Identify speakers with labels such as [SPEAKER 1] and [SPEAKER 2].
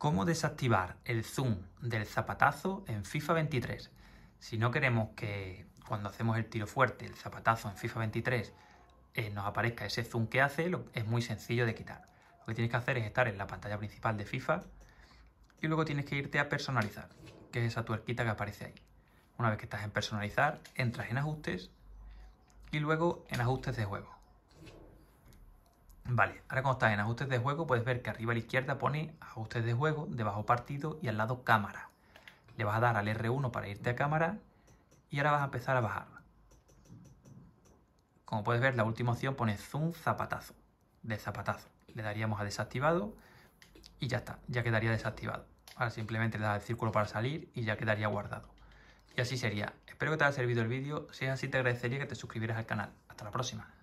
[SPEAKER 1] cómo desactivar el zoom del zapatazo en FIFA 23. Si no queremos que cuando hacemos el tiro fuerte, el zapatazo en FIFA 23, eh, nos aparezca ese zoom que hace, es muy sencillo de quitar. Lo que tienes que hacer es estar en la pantalla principal de FIFA y luego tienes que irte a personalizar, que es esa tuerquita que aparece ahí. Una vez que estás en personalizar, entras en ajustes y luego en ajustes de juego. Vale, ahora como estás en ajustes de juego puedes ver que arriba a la izquierda pone ajustes de juego, debajo partido y al lado cámara. Le vas a dar al R1 para irte a cámara y ahora vas a empezar a bajar. Como puedes ver, la última opción pone zoom zapatazo, de zapatazo. Le daríamos a desactivado y ya está, ya quedaría desactivado. Ahora simplemente le das el círculo para salir y ya quedaría guardado. Y así sería. Espero que te haya servido el vídeo. Si es así, te agradecería que te suscribieras al canal. Hasta la próxima.